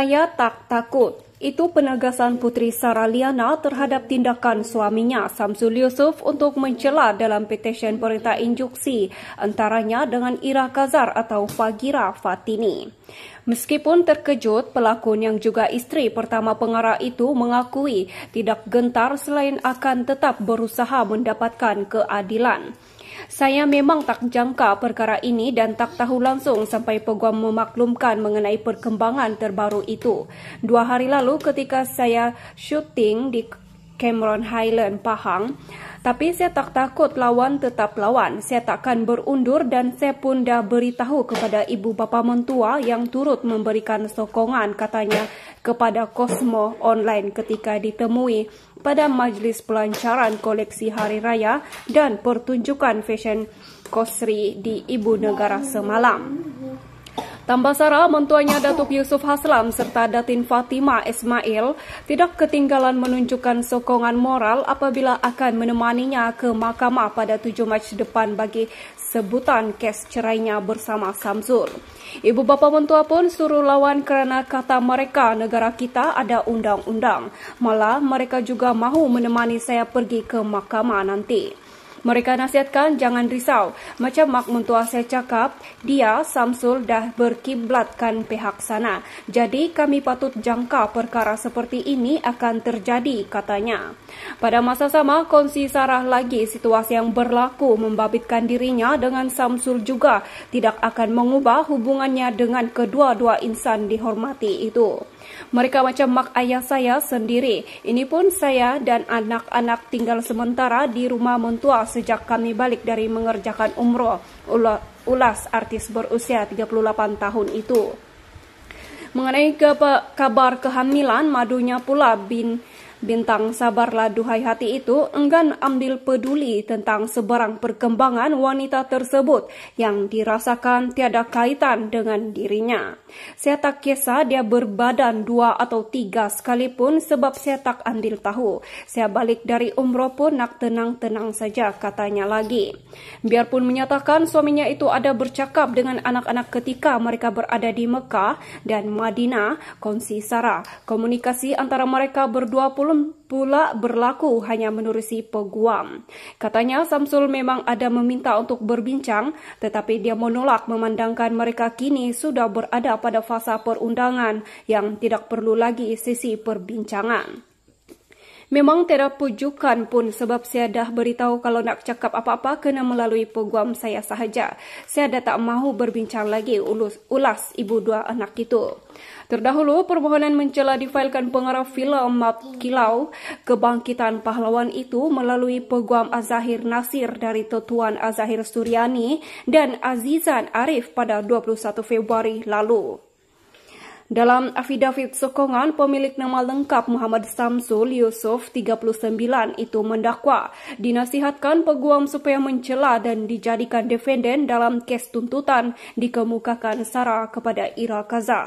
Saya tak takut. Itu penegasan Putri Sarah Liana terhadap tindakan suaminya Samsul Yusuf untuk mencela dalam petisyen perintah injuksi antaranya dengan Ira Kazar atau Fagira Fatini. Meskipun terkejut, pelakon yang juga istri pertama pengarah itu mengakui tidak gentar selain akan tetap berusaha mendapatkan keadilan. Saya memang tak jangka perkara ini dan tak tahu langsung sampai peguam memaklumkan mengenai perkembangan terbaru itu. Dua hari lalu ketika saya syuting di Cameron Highland, Pahang, tapi saya tak takut lawan tetap lawan. Saya takkan berundur dan saya pun dah beritahu kepada ibu bapa mentua yang turut memberikan sokongan katanya kepada Cosmo online ketika ditemui pada majlis pelancaran koleksi Hari Raya dan pertunjukan fesyen Kosri di Ibu Negara semalam. Tambah sara, mentuanya Datuk Yusuf Haslam serta Datin Fatima Ismail tidak ketinggalan menunjukkan sokongan moral apabila akan menemaninya ke mahkamah pada 7 Mac depan bagi sebutan kes cerainya bersama Samsul. Ibu bapa mentua pun suruh lawan kerana kata mereka negara kita ada undang-undang. Malah mereka juga mahu menemani saya pergi ke mahkamah nanti. Mereka nasihatkan jangan risau. Macam Mak Muntua saya cakap, dia Samsul dah berkiblatkan pihak sana. Jadi kami patut jangka perkara seperti ini akan terjadi, katanya. Pada masa sama, Konsi sarah lagi situasi yang berlaku membabitkan dirinya dengan Samsul juga tidak akan mengubah hubungannya dengan kedua-dua insan dihormati itu. Mereka macam mak ayah saya sendiri. Ini pun saya dan anak-anak tinggal sementara di rumah mentua sejak kami balik dari mengerjakan umroh. Ulas artis berusia 38 tahun itu. Mengenai kabar kehamilan, madunya pula bin Bintang sabarlah duhai hati itu enggan ambil peduli tentang sebarang perkembangan wanita tersebut yang dirasakan tiada kaitan dengan dirinya. Saya tak kisah dia berbadan dua atau tiga sekalipun sebab saya tak ambil tahu. Saya balik dari umroh pun nak tenang-tenang saja katanya lagi. Biarpun menyatakan suaminya itu ada bercakap dengan anak-anak ketika mereka berada di Mekah dan Madinah, konsi Sarah. Komunikasi antara mereka berdua pun Samsul pula berlaku hanya menerusi peguam. Katanya Samsul memang ada meminta untuk berbincang tetapi dia menolak memandangkan mereka kini sudah berada pada fasa perundangan yang tidak perlu lagi sisi perbincangan. Memang terap pujukan pun sebab saya dah beritahu kalau nak cakap apa-apa kena melalui peguam saya sahaja. Saya dah tak mahu berbincang lagi ulus, ulas ibu dua anak itu. Terdahulu, permohonan mencela difailkan pengarah filem Mat Kilau Kebangkitan Pahlawan itu melalui peguam Azahir Nasir dari Tetuan Azahir Suryani dan Azizan Arif pada 21 Februari lalu. Dalam afidavit sokongan, pemilik nama lengkap Muhammad Samsul Yusuf 39 itu mendakwa. Dinasihatkan peguam supaya mencela dan dijadikan defenden dalam kes tuntutan dikemukakan Sarah kepada Ira Kazah.